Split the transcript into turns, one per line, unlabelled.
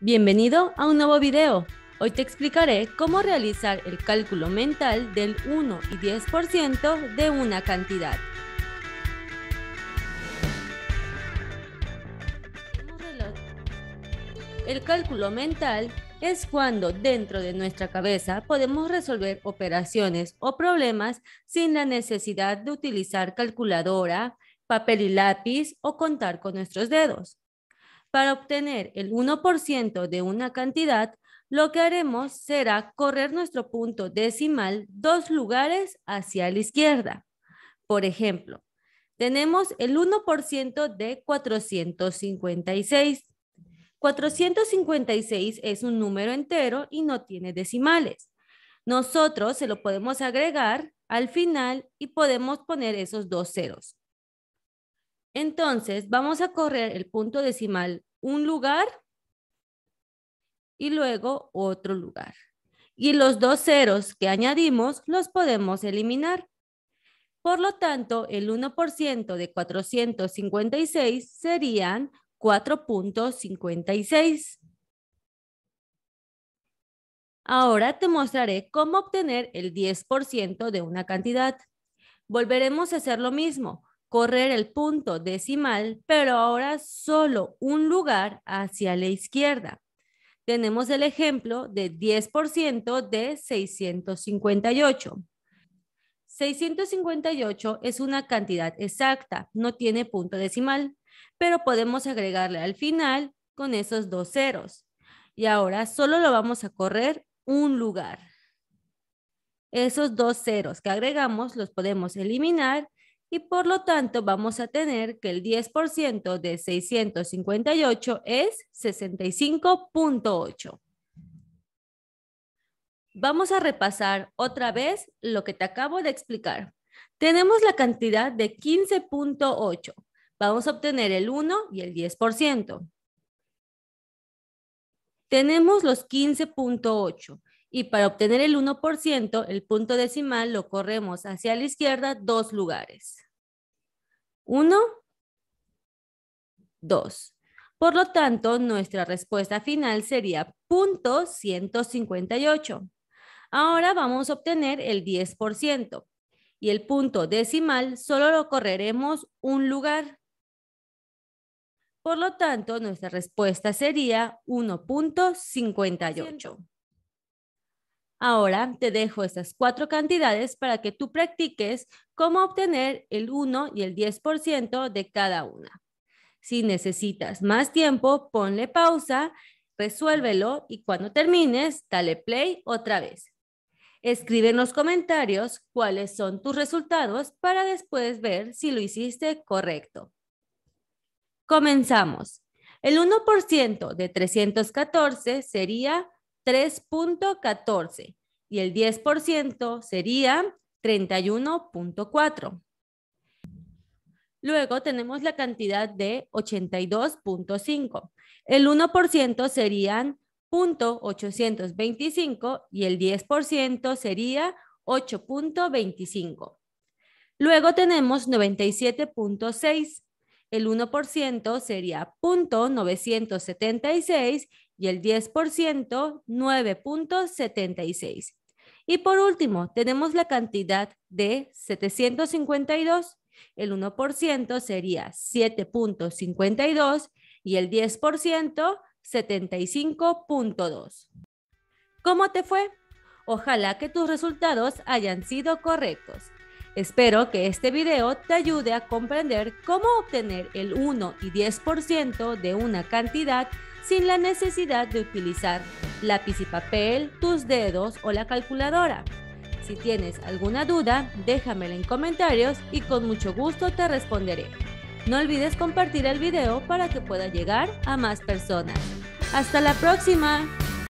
Bienvenido a un nuevo video. Hoy te explicaré cómo realizar el cálculo mental del 1 y 10% de una cantidad. El cálculo mental es cuando dentro de nuestra cabeza podemos resolver operaciones o problemas sin la necesidad de utilizar calculadora, papel y lápiz o contar con nuestros dedos. Para obtener el 1% de una cantidad, lo que haremos será correr nuestro punto decimal dos lugares hacia la izquierda. Por ejemplo, tenemos el 1% de 456. 456 es un número entero y no tiene decimales. Nosotros se lo podemos agregar al final y podemos poner esos dos ceros. Entonces, vamos a correr el punto decimal un lugar y luego otro lugar. Y los dos ceros que añadimos los podemos eliminar. Por lo tanto, el 1% de 456 serían 4.56. Ahora te mostraré cómo obtener el 10% de una cantidad. Volveremos a hacer lo mismo, correr el punto decimal, pero ahora solo un lugar hacia la izquierda. Tenemos el ejemplo de 10% de 658. 658 es una cantidad exacta, no tiene punto decimal, pero podemos agregarle al final con esos dos ceros. Y ahora solo lo vamos a correr un lugar. Esos dos ceros que agregamos los podemos eliminar y por lo tanto vamos a tener que el 10% de 658 es 65.8. Vamos a repasar otra vez lo que te acabo de explicar. Tenemos la cantidad de 15.8. Vamos a obtener el 1 y el 10%. Tenemos los 15.8 y para obtener el 1%, el punto decimal lo corremos hacia la izquierda dos lugares. 1, dos. Por lo tanto, nuestra respuesta final sería punto 158. Ahora vamos a obtener el 10% y el punto decimal solo lo correremos un lugar. Por lo tanto, nuestra respuesta sería 1.58. Ahora te dejo estas cuatro cantidades para que tú practiques cómo obtener el 1 y el 10% de cada una. Si necesitas más tiempo, ponle pausa, resuélvelo y cuando termines, dale play otra vez. Escribe en los comentarios cuáles son tus resultados para después ver si lo hiciste correcto. Comenzamos. El 1% de 314 sería 3.14 y el 10% sería 31.4. Luego tenemos la cantidad de 82.5. El 1% serían 0.825 y el 10% sería 8.25. Luego tenemos 97.6 el 1% sería 0.976 y el 10% 9.76. Y por último, tenemos la cantidad de 752. El 1% sería 7.52 y el 10% 75.2. ¿Cómo te fue? Ojalá que tus resultados hayan sido correctos. Espero que este video te ayude a comprender cómo obtener el 1 y 10% de una cantidad sin la necesidad de utilizar lápiz y papel, tus dedos o la calculadora. Si tienes alguna duda, déjamela en comentarios y con mucho gusto te responderé. No olvides compartir el video para que pueda llegar a más personas. ¡Hasta la próxima!